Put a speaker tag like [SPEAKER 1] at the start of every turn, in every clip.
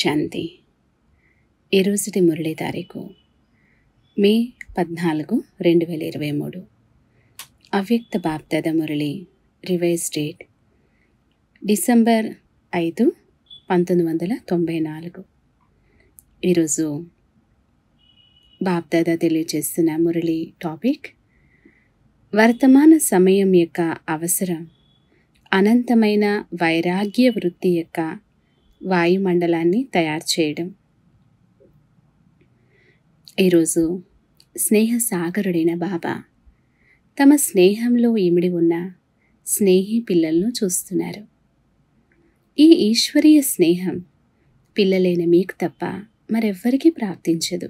[SPEAKER 1] శాంతి ఈరోజుటి మురళి తారీఖు మే పద్నాలుగు రెండు వేల ఇరవై మూడు అవ్యక్త బాప్తద మురళి రివైజ్ డేట్ డిసెంబర్ ఐదు పంతొమ్మిది వందల తొంభై నాలుగు ఈరోజు బాప్దాద తెలియజేస్తున్న మురళి టాపిక్ వర్తమాన సమయం యొక్క అవసరం అనంతమైన వైరాగ్య వృత్తి యొక్క వాయుమండలాన్ని తయారు చేయడం ఈరోజు స్నేహసాగరుడైన బాబా తమ స్నేహంలో ఇమిడి ఉన్న స్నేహి పిల్లలను చూస్తున్నారు ఈ ఈశ్వరీయ స్నేహం పిల్లలైన మీకు తప్ప మరెవ్వరికీ ప్రాప్తించదు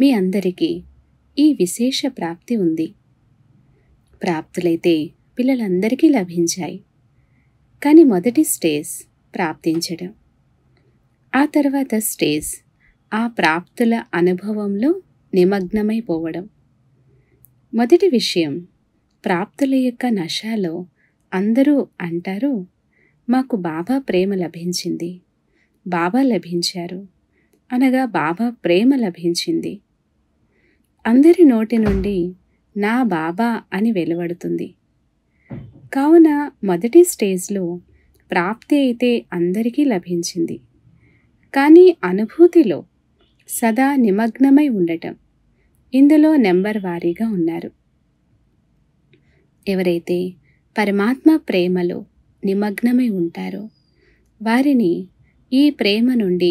[SPEAKER 1] మీ అందరికీ ఈ విశేష ప్రాప్తి ఉంది ప్రాప్తులైతే పిల్లలందరికీ లభించాయి కానీ మొదటి స్టేజ్ ప్రాప్తించడం ఆ తర్వాత స్టేజ్ ఆ ప్రాప్తుల అనుభవంలో నిమగ్నమైపోవడం మొదటి విషయం ప్రాప్తుల యొక్క నశాలో అందరూ అంటారు మాకు బాబా ప్రేమ లభించింది బాబా లభించారు అనగా బాబా ప్రేమ లభించింది అందరి నోటి నుండి నా బాబా అని వెలువడుతుంది కావున మొదటి స్టేజ్లో ప్రాప్తి అయితే అందరికీ లభించింది కానీ అనుభూతిలో సదా నిమగ్నమై ఉండటం ఇందులో నెంబర్ వారీగా ఉన్నారు ఎవరైతే పరమాత్మ ప్రేమలో నిమగ్నమై ఉంటారో వారిని ఈ ప్రేమ నుండి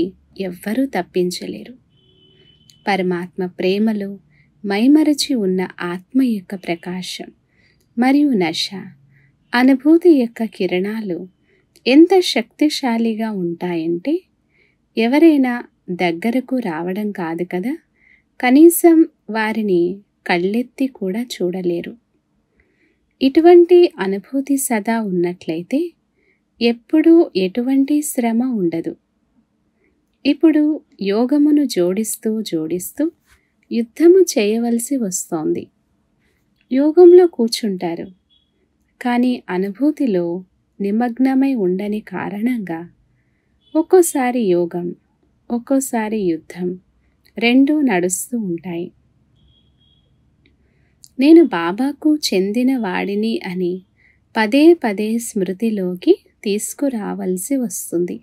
[SPEAKER 1] ఎవ్వరూ తప్పించలేరు పరమాత్మ ప్రేమలో మైమరచి ఉన్న ఆత్మ యొక్క ప్రకాశం మరియు నశ అనుభూతి యొక్క కిరణాలు ఎంత శక్తిశాలిగా ఉంటాయంటే ఎవరైనా దగ్గరకు రావడం కాదు కదా కనీసం వారిని కళ్ళెత్తి కూడా చూడలేరు ఇటువంటి అనుభూతి సదా ఉన్నట్లయితే ఎప్పుడూ ఎటువంటి శ్రమ ఉండదు ఇప్పుడు యోగమును జోడిస్తూ జోడిస్తూ యుద్ధము చేయవలసి వస్తోంది యోగంలో కూర్చుంటారు కానీ అనుభూతిలో నిమగ్నమై ఉండని కారణంగా ఒక్కోసారి యోగం ఒక్కోసారి యుద్ధం రెండూ నడుస్తూ ఉంటాయి నేను బాబాకు చెందిన వాడిని అని పదే పదే స్మృతిలోకి తీసుకురావలసి వస్తుంది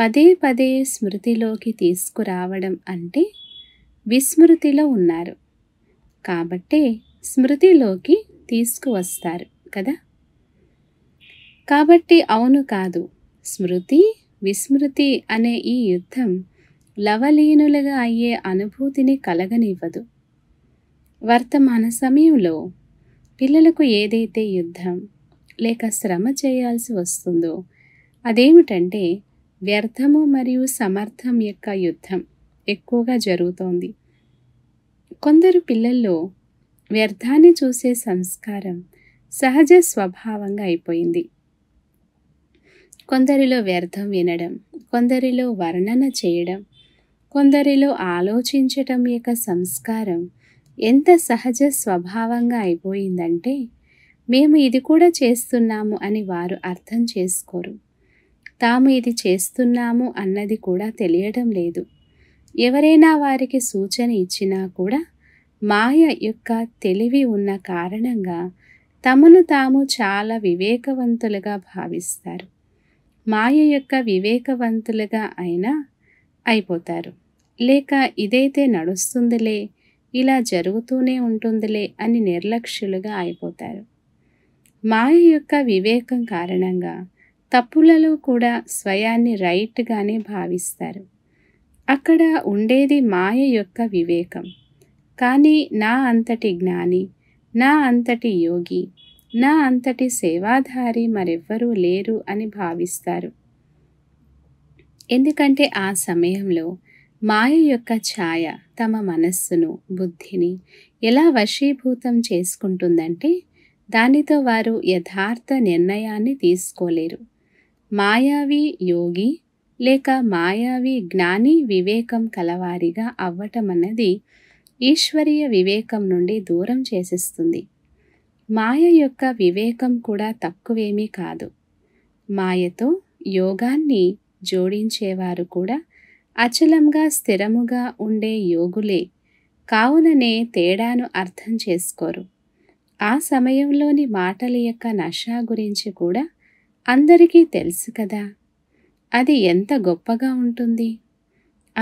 [SPEAKER 1] పదే పదే స్మృతిలోకి తీసుకురావడం అంటే విస్మృతిలో ఉన్నారు కాబట్టే స్మృతిలోకి తీసుకువస్తారు కదా కాబట్టి అవును కాదు స్మృతి విస్మృతి అనే ఈ యుద్ధం లవలీనులుగా అయ్యే అనుభూతిని కలగనివ్వదు వర్తమాన సమయంలో పిల్లలకు ఏదైతే యుద్ధం లేక శ్రమ చేయాల్సి వస్తుందో అదేమిటంటే వ్యర్థము మరియు సమర్థం యొక్క యుద్ధం ఎక్కువగా జరుగుతోంది కొందరు పిల్లల్లో వ్యర్థాన్ని చూసే సంస్కారం సహజ స్వభావంగా అయిపోయింది కొందరిలో వ్యర్థం వినడం కొందరిలో వర్ణన చేయడం కొందరిలో ఆలోచించటం యొక్క సంస్కారం ఎంత సహజ స్వభావంగా అయిపోయిందంటే మేము ఇది కూడా చేస్తున్నాము అని వారు అర్థం చేసుకోరు తాము ఇది చేస్తున్నాము అన్నది కూడా తెలియడం లేదు ఎవరైనా వారికి సూచన ఇచ్చినా కూడా మాయ యొక్క తెలివి ఉన్న కారణంగా తమను తాము చాలా వివేకవంతులుగా భావిస్తారు మాయ యొక్క వివేకవంతులుగా అయినా అయిపోతారు లేక ఇదైతే నడుస్తుందిలే ఇలా జరుగుతూనే ఉంటుందిలే అని నిర్లక్ష్యులుగా అయిపోతారు మాయ యొక్క వివేకం కారణంగా తప్పులలో కూడా స్వయాన్ని రైట్గానే భావిస్తారు అక్కడ ఉండేది మాయ యొక్క వివేకం కానీ నా అంతటి జ్ఞాని నా అంతటి యోగి నా అంతటి సేవాధారి మరెవ్వరూ లేరు అని భావిస్తారు ఎందుకంటే ఆ సమయంలో మాయ యొక్క ఛాయ తమ మనస్సును బుద్ధిని ఎలా వశీభూతం చేసుకుంటుందంటే దానితో వారు యథార్థ నిర్ణయాన్ని తీసుకోలేరు మాయావి యోగి లేక మాయావి జ్ఞాని వివేకం కలవారిగా అవ్వటం అన్నది ఈశ్వరీయ వివేకం నుండి దూరం చేసేస్తుంది మాయ యొక్క వివేకం కూడా తక్కువేమీ కాదు మాయతో యోగాన్ని జోడించేవారు కూడా అచలంగా స్థిరముగా ఉండే యోగులే కావుననే తేడాను అర్థం చేసుకోరు ఆ సమయంలోని మాటల యొక్క నష గురించి కూడా అందరికీ తెలుసు కదా అది ఎంత గొప్పగా ఉంటుంది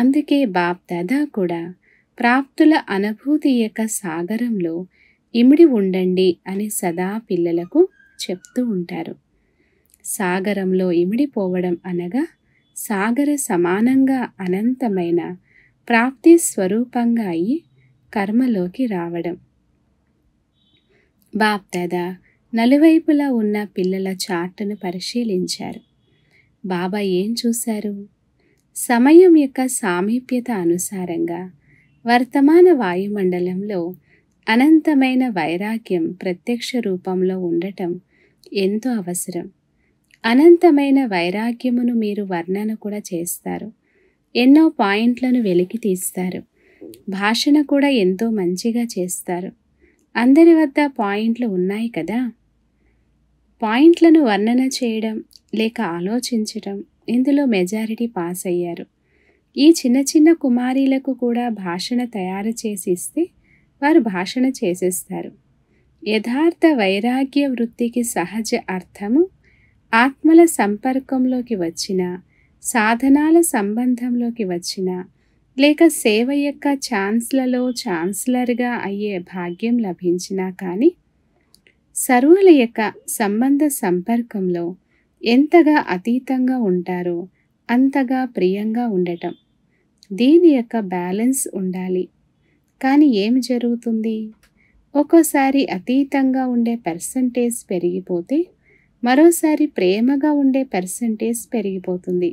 [SPEAKER 1] అందుకే బాప్ దాదా కూడా ప్రాప్తుల అనుభూతి యొక్క సాగరంలో ఇమిడి ఉండండి అని సదా పిల్లలకు చెప్తూ ఉంటారు సాగరంలో ఇమిడిపోవడం అనగా సాగర సమానంగా అనంతమైన ప్రాప్తి స్వరూపంగా అయి కర్మలోకి రావడం బాప్దాద నలువైపులా ఉన్న పిల్లల చాట్ను పరిశీలించారు బాబా ఏం చూశారు సమయం యొక్క సామీప్యత అనుసారంగా వర్తమాన వాయుమండలంలో అనంతమైన వైరాగ్యం ప్రత్యక్ష రూపంలో ఉండటం ఎంతో అవసరం అనంతమైన వైరాగ్యమును మీరు వర్ణన కూడా చేస్తారు ఎన్నో పాయింట్లను వెలికి తీస్తారు భాషణ కూడా ఎంతో మంచిగా చేస్తారు అందరి వద్ద పాయింట్లు ఉన్నాయి కదా పాయింట్లను వర్ణన చేయడం లేక ఆలోచించడం ఇందులో మెజారిటీ పాస్ అయ్యారు ఈ చిన్న చిన్న కుమారీలకు కూడా భాషణ తయారు చేసి ఇస్తే వారు భాషణ చేసేస్తారు యథార్థ వైరాగ్య వృత్తికి సహజ అర్థము ఆత్మల సంపర్కంలోకి వచ్చిన సాధనాల సంబంధంలోకి వచ్చిన లేక సేవ యొక్క ఛాన్స్లలో ఛాన్సలర్గా అయ్యే భాగ్యం లభించినా కానీ సర్వుల యొక్క సంబంధ సంపర్కంలో ఎంతగా అతీతంగా ఉంటారో అంతగా ప్రియంగా ఉండటం దీని యొక్క బ్యాలెన్స్ ఉండాలి కానీ ఏమి జరుగుతుంది ఒక్కోసారి అతీతంగా ఉండే పర్సంటేజ్ పెరిగిపోతే మరోసారి ప్రేమగా ఉండే పర్సంటేజ్ పెరిగిపోతుంది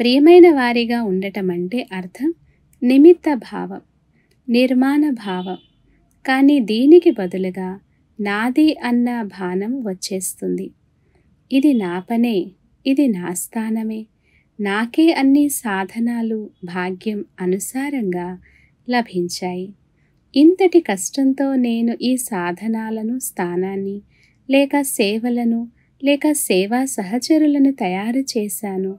[SPEAKER 1] ప్రియమైన వారిగా ఉండటం అంటే అర్థం నిమిత్త భావం నిర్మాణ భావం కానీ దీనికి బదులుగా నాది అన్న భానం వచ్చేస్తుంది ఇది నా పనే ఇది నా స్థానమే నాకే అన్ని సాధనాలు భాగ్యం అనుసారంగా లభించాయి ఇంతటి కష్టంతో నేను ఈ సాధనాలను స్థానాన్ని లేక సేవలను లేక సేవా సహచరులను తయారు చేశాను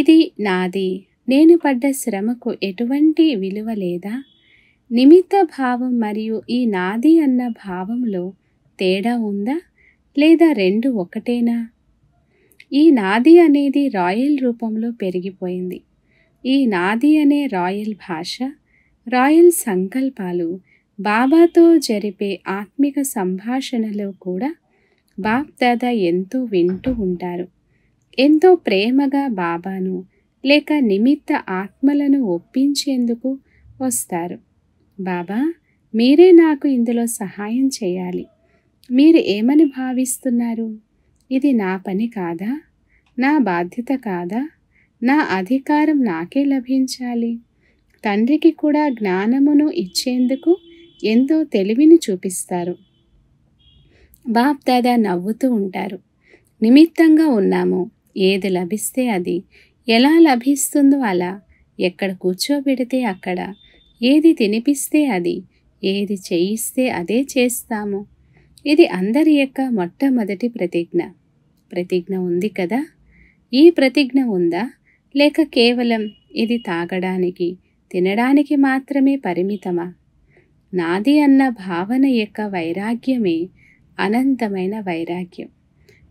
[SPEAKER 1] ఇది నాది నేను పడ్డ శ్రమకు ఎటువంటి విలువ లేదా నిమిత్త భావం మరియు ఈ నాది అన్న భావంలో తేడా ఉందా లేదా రెండు ఒకటేనా ఈ నాది అనేది రాయల్ రూపంలో పెరిగిపోయింది ఈ నాది అనే రాయల్ భాష రాయల్ సంకల్పాలు బాబాతో జరిపే ఆత్మిక సంభాషణలో కూడా బాప్ దాదా ఎంతో వింటూ ఉంటారు ఎంతో ప్రేమగా బాబాను లేక నిమిత్త ఆత్మలను ఒప్పించేందుకు వస్తారు బాబా మీరే నాకు ఇందులో సహాయం చేయాలి మీరు ఏమని భావిస్తున్నారు ఇది నా పని కాదా నా బాధ్యత కాదా నా అధికారం నాకే లభించాలి తండ్రికి కూడా జ్ఞానమును ఇచ్చేందుకు ఎంతో తెలివిని చూపిస్తారు బాప్ దాదా నవ్వుతూ ఉంటారు నిమిత్తంగా ఉన్నాము ఏది లభిస్తే అది ఎలా లభిస్తుందో అలా ఎక్కడ కూర్చోబెడితే అక్కడ ఏది తినిపిస్తే అది ఏది చేయిస్తే అదే చేస్తాము ఇది అందరి యొక్క మొట్టమొదటి ప్రతిజ్ఞ ప్రతిజ్ఞ ఉంది కదా ఈ ప్రతిజ్ఞ ఉందా లేక కేవలం ఇది తాగడానికి తినడానికి మాత్రమే పరిమితమా నాది అన్న భావన యొక్క వైరాగ్యమే అనంతమైన వైరాగ్యం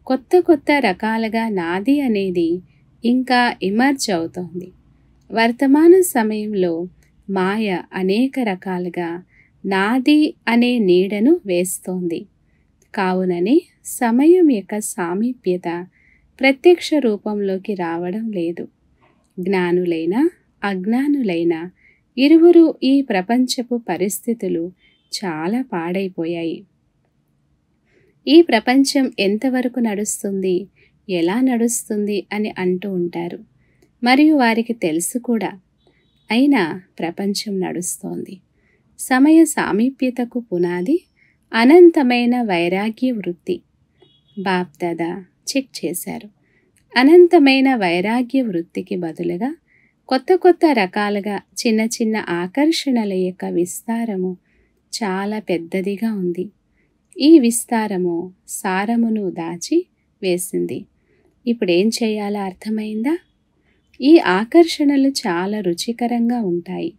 [SPEAKER 1] కొత్త కొత్త రకాలుగా నాది అనేది ఇంకా ఇమర్జ్ అవుతోంది వర్తమాన సమయంలో మాయ అనేక రకాలుగా నాది అనే నీడను వేస్తోంది కావుననే సమయం యొక్క సామీప్యత ప్రత్యక్ష రూపంలోకి రావడం లేదు జ్ఞానులైన అజ్ఞానులైన ఇరువురు ఈ ప్రపంచపు పరిస్థితులు చాలా పాడైపోయాయి ఈ ప్రపంచం ఎంతవరకు నడుస్తుంది ఎలా నడుస్తుంది అని అంటూ ఉంటారు మరియు వారికి తెలుసు కూడా అయినా ప్రపంచం నడుస్తోంది సమయ సామీప్యతకు పునాది అనంతమైన వైరాగ్య వృత్తి బాప్ దాదా చెక్ చేశారు అనంతమైన వైరాగ్య వృత్తికి బదులుగా కొత్త కొత్త రకాలుగా చిన్న చిన్న ఆకర్షణల యొక్క విస్తారము చాలా పెద్దదిగా ఉంది ఈ విస్తారము సారమును దాచి వేసింది ఇప్పుడు ఏం చేయాలో అర్థమైందా ఈ ఆకర్షణలు చాలా రుచికరంగా ఉంటాయి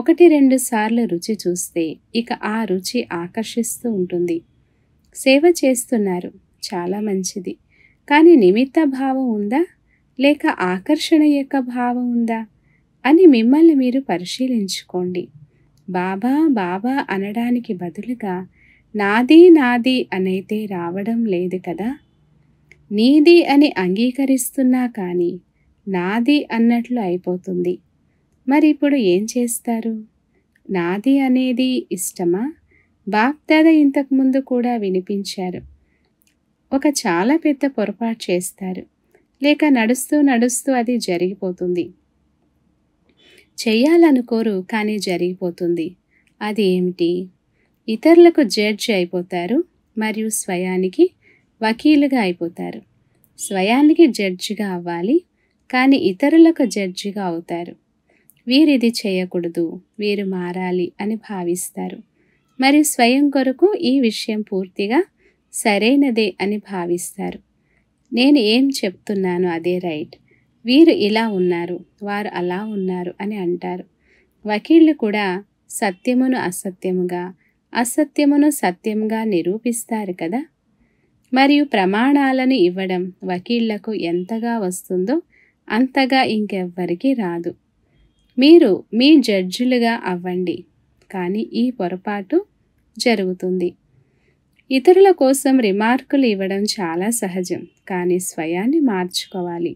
[SPEAKER 1] ఒకటి రెండు సార్లు రుచి చూస్తే ఇక ఆ రుచి ఆకర్షిస్తూ ఉంటుంది సేవ చేస్తున్నారు చాలా మంచిది కానీ నిమిత్త భావం ఉందా లేక ఆకర్షణ యొక్క భావం ఉందా అని మిమ్మల్ని మీరు పరిశీలించుకోండి బాబా బాబా అనడానికి బదులుగా నాది నాది అనైతే రావడం లేదు కదా నీది అని అంగీకరిస్తున్నా కానీ నాది అన్నట్లు అయిపోతుంది మరి ఇప్పుడు ఏం చేస్తారు నాది అనేది ఇష్టమా బాప్దాద ఇంతకుముందు కూడా వినిపించారు ఒక చాలా పెద్ద పొరపాటు చేస్తారు లేక నడుస్తూ నడుస్తూ అది జరిగిపోతుంది చేయాలనుకోరు కానీ జరిగిపోతుంది అది ఏమిటి ఇతరులకు జడ్జి అయిపోతారు మరియు స్వయానికి వకీలుగా అయిపోతారు స్వయానికి జడ్జిగా అవ్వాలి కానీ ఇతరులకు జడ్జిగా అవుతారు వీరిది చేయకూడదు వీరు మారాలి అని భావిస్తారు మరియు స్వయం కొరకు ఈ విషయం పూర్తిగా సరైనదే అని భావిస్తారు నేను ఏం చెప్తున్నాను అదే రైట్ వీరు ఇలా ఉన్నారు వారు అలా ఉన్నారు అని అంటారు వకీళ్ళు కూడా సత్యమును అసత్యముగా అసత్యమును సత్యంగా నిరూపిస్తారు కదా మరియు ప్రమాణాలను ఇవ్వడం వకీళ్లకు ఎంతగా వస్తుందో అంతగా ఇంకెవ్వరికీ రాదు మీరు మీ జడ్జిలుగా అవ్వండి కానీ ఈ పొరపాటు జరుగుతుంది ఇతరుల కోసం రిమార్కులు ఇవ్వడం చాలా సహజం కానీ స్వయాన్ని మార్చుకోవాలి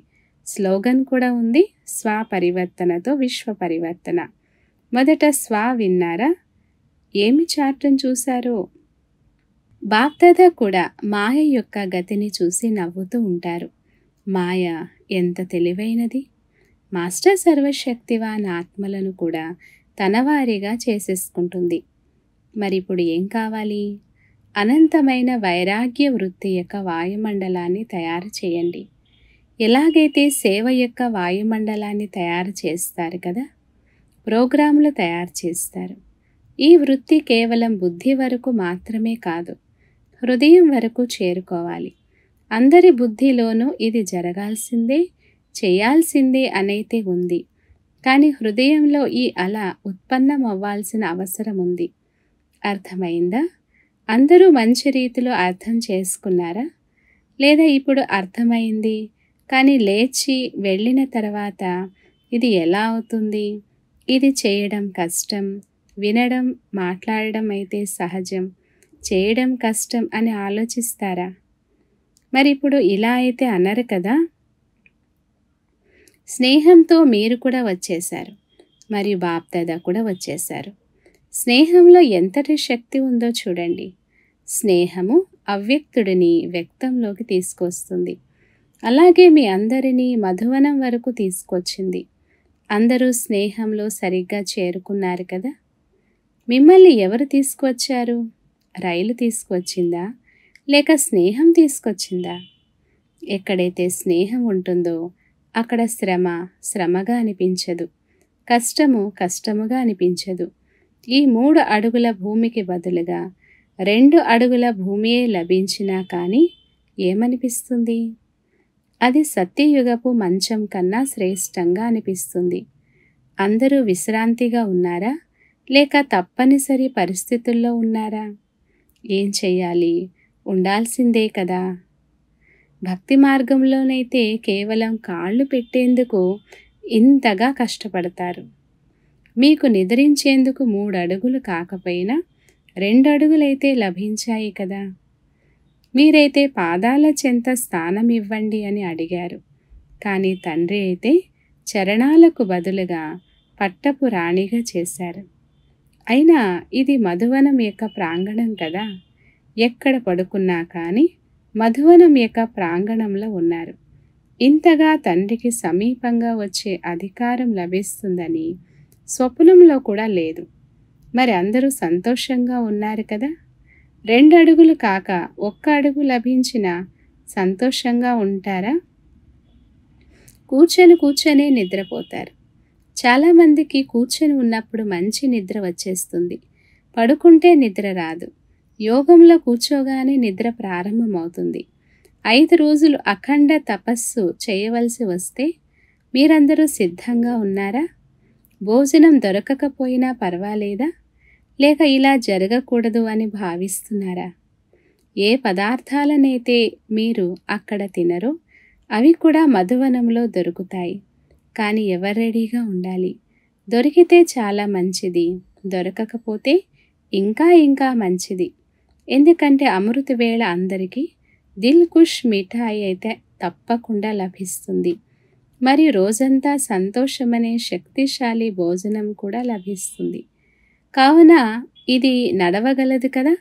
[SPEAKER 1] స్లోగన్ కూడా ఉంది స్వపరివర్తనతో విశ్వ పరివర్తన మొదట స్వ విన్నారా ఏమి చాటం చూశారో బాప్దాదా కూడా మాయ యొక్క గతిని చూసి నవ్వుతూ ఉంటారు మాయ ఎంత తెలివైనది మాస్టర్ సర్వశక్తివాన్ ఆత్మలను కూడా తనవారిగా చేసేసుకుంటుంది మరి ఇప్పుడు ఏం కావాలి అనంతమైన వైరాగ్య వృత్తి యొక్క వాయుమండలాన్ని తయారు చేయండి ఎలాగైతే సేవ యొక్క వాయుమండలాన్ని తయారు చేస్తారు కదా ప్రోగ్రాంలు తయారు చేస్తారు ఈ వృత్తి కేవలం బుద్ధి వరకు మాత్రమే కాదు హృదయం వరకు చేరుకోవాలి అందరి బుద్ధిలోనూ ఇది జరగాల్సిందే చేయాల్సిందే అనైతే ఉంది కానీ హృదయంలో ఈ అల ఉత్పన్నమవ్వాల్సిన అవసరం ఉంది అర్థమైందా అందరూ మంచి రీతిలో అర్థం చేసుకున్నారా లేదా ఇప్పుడు అర్థమైంది కానీ లేచి వెళ్ళిన తర్వాత ఇది ఎలా అవుతుంది ఇది చేయడం కష్టం వినడం మాట్లాడడం అయితే సహజం చేయడం కష్టం అని ఆలోచిస్తారా మరి ఇప్పుడు ఇలా అయితే అన్నారు కదా స్నేహంతో మీరు కూడా వచ్చేశారు మరియు బాప్దాదా కూడా వచ్చేశారు స్నేహంలో ఎంతటి శక్తి ఉందో చూడండి స్నేహము అవ్యక్తుడిని వ్యక్తంలోకి తీసుకొస్తుంది అలాగే మీ అందరినీ మధువనం వరకు తీసుకొచ్చింది అందరూ స్నేహంలో సరిగ్గా చేరుకున్నారు కదా మిమ్మల్ని ఎవరు తీసుకువచ్చారు రైలు తీసుకువచ్చిందా లేక స్నేహం తీసుకొచ్చిందా ఎక్కడైతే స్నేహం ఉంటుందో అక్కడ శ్రమ శ్రమగా అనిపించదు కష్టము కష్టముగా అనిపించదు ఈ మూడు అడుగుల భూమికి బదులుగా రెండు అడుగుల భూమియే లభించినా కానీ ఏమనిపిస్తుంది అది సత్యయుగపు మంచం కన్నా శ్రేష్టంగా అనిపిస్తుంది అందరూ విశ్రాంతిగా ఉన్నారా లేక తప్పనిసరి పరిస్థితుల్లో ఉన్నారా ఏం చెయ్యాలి ఉండాల్సిందే కదా భక్తి మార్గంలోనైతే కేవలం కాళ్ళు పెట్టేందుకు ఇంతగా కష్టపడతారు మీకు నిద్రించేందుకు మూడు అడుగులు కాకపోయినా రెండు అడుగులైతే లభించాయి కదా మీరైతే పాదాల చెంత స్థానం ఇవ్వండి అని అడిగారు కానీ తండ్రి అయితే చరణాలకు బదులుగా పట్టపు రాణిగా చేశారు అయినా ఇది మధువనం యొక్క ప్రాంగణం కదా ఎక్కడ పడుకున్నా కానీ మధువనం యొక్క ప్రాంగణంలో ఉన్నారు ఇంతగా తండ్రికి సమీపంగా వచ్చే అధికారం లభిస్తుందని స్వప్నంలో కూడా లేదు మరి అందరూ సంతోషంగా ఉన్నారు కదా రెండు అడుగులు కాక ఒక్క అడుగు లభించిన సంతోషంగా ఉంటారా కూర్చొని కూర్చొనే నిద్రపోతారు చాలామందికి కూర్చొని ఉన్నప్పుడు మంచి నిద్ర వచ్చేస్తుంది పడుకుంటే నిద్ర రాదు యోగంలో కూర్చోగానే నిద్ర ప్రారంభమవుతుంది ఐదు రోజులు అఖండ తపస్సు చేయవలసి వస్తే మీరందరూ సిద్ధంగా ఉన్నారా భోజనం దొరకకపోయినా పర్వాలేదా లేక ఇలా జరగకూడదు అని భావిస్తున్నారా ఏ పదార్థాలనైతే మీరు అక్కడ తినరో అవి కూడా మధువనంలో దొరుకుతాయి కానీ ఎవరు రెడీగా ఉండాలి దొరికితే చాలా మంచిది దొరకకపోతే ఇంకా ఇంకా మంచిది ఎందుకంటే అమృత వేళ అందరికీ దిల్ కుష్ మిఠాయి అయితే తప్పకుండా లభిస్తుంది మరియు రోజంతా సంతోషమనే శక్తిశాలి భోజనం కూడా లభిస్తుంది కావున ఇది నడవగలదు కదా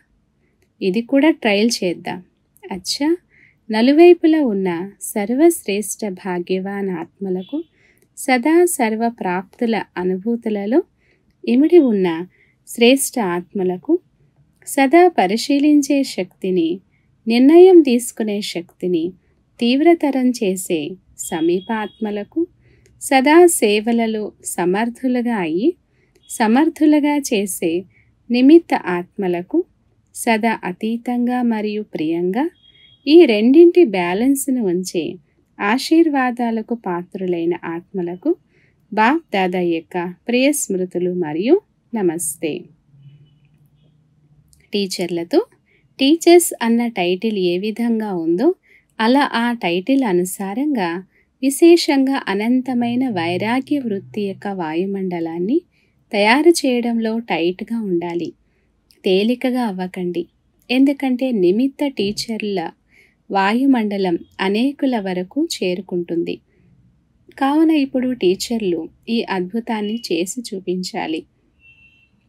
[SPEAKER 1] ఇది కూడా ట్రయల్ చేద్దాం అచ్చా నలువైపులా ఉన్న సర్వశ్రేష్ఠ భాగ్యవాన్ ఆత్మలకు సదా సర్వ ప్రాప్తుల అనుభూతులలో ఇమిడి ఉన్న శ్రేష్ఠ ఆత్మలకు సదా పరిశీలించే శక్తిని నిర్ణయం తీసుకునే శక్తిని తీవ్రతరం చేసే సమీపాత్మలకు సదా సేవలలో సమర్థులుగా అయ్యి సమర్థులుగా చేసే నిమిత్త ఆత్మలకు సదా అతీతంగా మరియు ప్రియంగా ఈ రెండింటి బ్యాలెన్స్ను ఉంచే ఆశీర్వాదాలకు పాత్రులైన ఆత్మలకు బాప్ దాదా యొక్క ప్రియ స్మృతులు మరియు నమస్తే టీచర్లతో టీచర్స్ అన్న టైటిల్ ఏ విధంగా ఉందో అలా ఆ టైటిల్ అనుసారంగా విశేషంగా అనంతమైన వైరాగ్య వృత్తి యొక్క వాయుమండలాన్ని తయారు చేయడంలో టైట్గా ఉండాలి తేలికగా అవ్వకండి ఎందుకంటే నిమిత్త టీచర్ల వాయుమండలం అనేకుల వరకు చేరుకుంటుంది కావున ఇప్పుడు టీచర్లు ఈ అద్భుతాన్ని చేసి చూపించాలి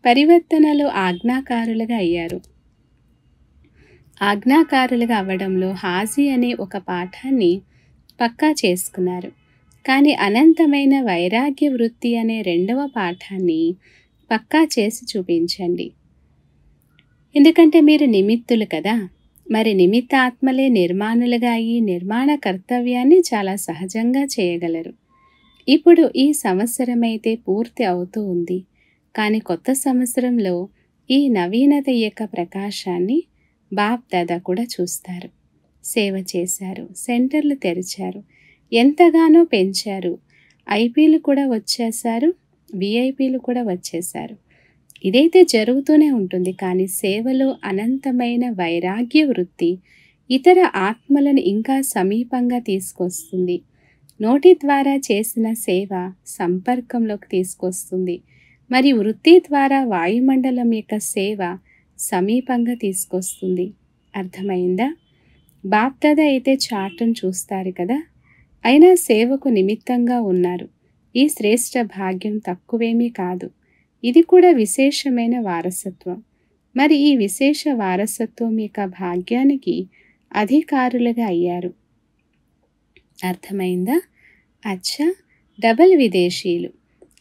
[SPEAKER 1] పరివర్తనలు ఆజ్ఞాకారులుగా అయ్యారు ఆజ్ఞాకారులుగా అవ్వడంలో హాజీ అనే ఒక పాఠాన్ని పక్కా చేసుకున్నారు కానీ అనంతమైన వైరాగ్య వృత్తి అనే రెండవ పాఠాన్ని పక్కా చేసి చూపించండి ఎందుకంటే మీరు నిమిత్తులు కదా మరి నిమిత్త ఆత్మలే నిర్మాణులుగా ఈ నిర్మాణ కర్తవ్యాన్ని చాలా సహజంగా చేయగలరు ఇప్పుడు ఈ సంవత్సరం అయితే పూర్తి అవుతూ ఉంది కానీ కొత్త సంవత్సరంలో ఈ నవీనత యొక్క ప్రకాశాన్ని బాప్ దాదా కూడా చూస్తారు సేవ చేశారు సెంటర్లు తెరిచారు ఎంతగానో పెంచారు ఐపీలు కూడా వచ్చేసారు విఐపీలు కూడా వచ్చేసారు ఇదైతే జరుగుతూనే ఉంటుంది కానీ సేవలో అనంతమైన వైరాగ్య వృత్తి ఇతర ఆత్మలను ఇంకా సమీపంగా తీసుకొస్తుంది నోటి ద్వారా చేసిన సేవ సంపర్కంలోకి తీసుకొస్తుంది మరి వృత్తి ద్వారా వాయుమండలం యొక్క సేవ సమీపంగా తీసుకొస్తుంది అర్థమైందా బాప్దాద అయితే చాటును చూస్తారు కదా అయినా సేవకు నిమిత్తంగా ఉన్నారు ఈ శ్రేష్ట భాగ్యం తక్కువేమీ కాదు ఇది కూడా విశేషమైన వారసత్వం మరి ఈ విశేష వారసత్వం యొక్క భాగ్యానికి అధికారులుగా అయ్యారు అర్థమైందా అచ్చా డబల్ విదేశీయులు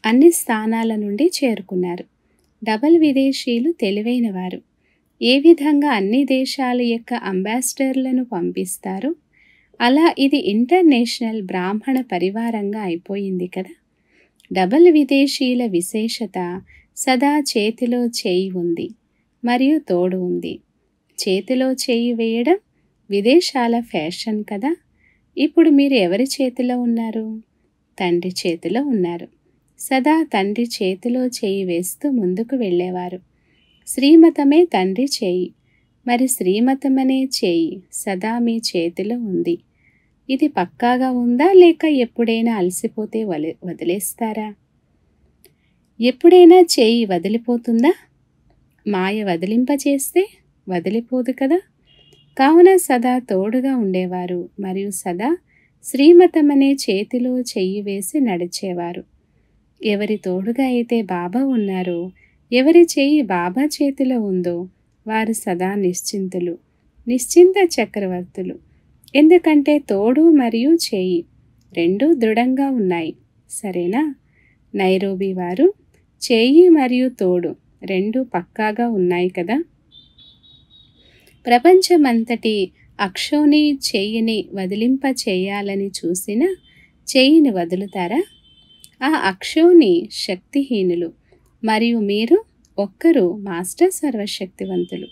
[SPEAKER 1] అన్ని స్థానాల నుండి చేరుకున్నారు డబల్ విదేశీయులు తెలివైనవారు ఏ విధంగా అన్ని దేశాల యొక్క అంబాసిడర్లను పంపిస్తారు అలా ఇది ఇంటర్నేషనల్ బ్రాహ్మణ పరివారంగా అయిపోయింది కదా డబల్ విదేశీయుల విశేషత సదా చేతిలో చేయి ఉంది మరియు తోడు ఉంది చేతిలో చేయి వేయడం విదేశాల ఫ్యాషన్ కదా ఇప్పుడు మీరు ఎవరి చేతిలో ఉన్నారు తండ్రి చేతిలో ఉన్నారు సదా తండ్రి చేతిలో చేయి వేస్తూ ముందుకు వెళ్ళేవారు శ్రీమతమే తండ్రి చేయి మరి శ్రీమతమనే చేయి సదా మీ చేతిలో ఉంది ఇది పక్కాగా ఉందా లేక ఎప్పుడైనా అలసిపోతే వలి వదిలేస్తారా ఎప్పుడైనా చేయి వదిలిపోతుందా మాయ వదిలింపచేస్తే వదిలిపోదు కదా కావున సదా తోడుగా ఉండేవారు మరియు సదా శ్రీమతమనే చేతిలో చెయ్యి వేసి నడిచేవారు ఎవరి తోడుగా అయితే బాబా ఉన్నారో ఎవరి చేయి బాబా చేతిలో ఉందో వారు సదా నిశ్చింతులు నిశ్చింత చక్రవర్తులు ఎందుకంటే తోడు మరియు చేయి రెండూ దృఢంగా ఉన్నాయి సరేనా నైరోబీ వారు చేయి మరియు తోడు రెండు పక్కాగా ఉన్నాయి కదా ప్రపంచమంతటి అక్షోని చెయ్యిని వదిలింప చేయాలని చూసిన చెయ్యిని వదులుతారా ఆ అక్షోని శక్తిహీనులు మరియు మీరు ఒక్కరు మాస్టర్ సర్వశక్తివంతులు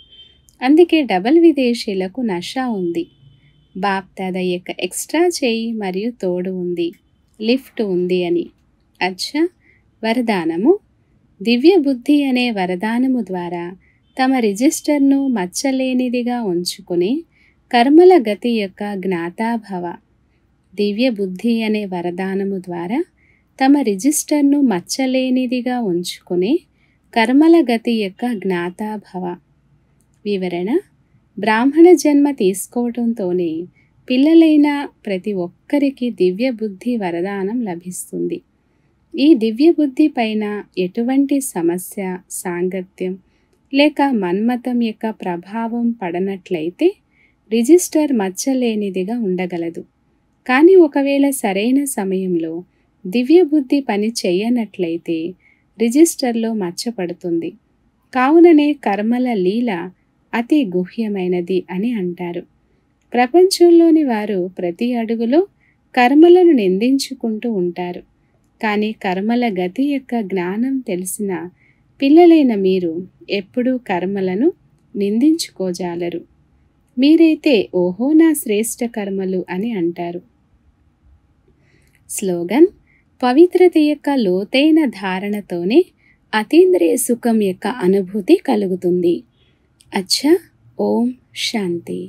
[SPEAKER 1] అందుకే డబల్ విదేశీలకు నషా ఉంది బాప్దాద యొక్క ఎక్స్ట్రా చేయి మరియు తోడు ఉంది లిఫ్ట్ ఉంది అని అచ్చా వరదానము దివ్య బుద్ధి అనే వరదానము ద్వారా తమ రిజిస్టర్ను మచ్చలేనిదిగా ఉంచుకుని కర్మల గతి యొక్క జ్ఞాతాభవ దివ్య బుద్ధి అనే వరదానము ద్వారా తమ రిజిస్టర్ను మచ్చలేనిదిగా ఉంచుకునే కర్మల గతి యొక్క జ్ఞాతాభవ వివరణ బ్రాహ్మణ జన్మ తీసుకోవడంతోనే పిల్లలైన ప్రతి ఒక్కరికి దివ్య బుద్ధి వరదానం లభిస్తుంది ఈ దివ్య బుద్ధి పైన ఎటువంటి సమస్య సాంగత్యం లేక మన్మతం యొక్క ప్రభావం పడనట్లయితే రిజిస్టర్ మచ్చలేనిదిగా ఉండగలదు కానీ ఒకవేళ సరైన సమయంలో దివ్యబుద్ధి పని చెయ్యనట్లయితే రిజిస్టర్లో మచ్చపడుతుంది కావుననే కర్మల లీల అతి గుహ్యమైనది అని అంటారు ప్రపంచంలోని వారు ప్రతి అడుగులో కర్మలను నిందించుకుంటూ ఉంటారు కానీ కర్మల గతి యొక్క జ్ఞానం తెలిసిన పిల్లలైన మీరు ఎప్పుడూ కర్మలను నిందించుకోజాలరు మీరైతే ఓహో నా శ్రేష్ఠ కర్మలు అని అంటారు స్లోగన్ పవిత్రత యొక్క లోతైన ధారణతోనే అతీంద్రియ సుఖం యొక్క అనుభూతి కలుగుతుంది అచ్చా ఓం శాంతి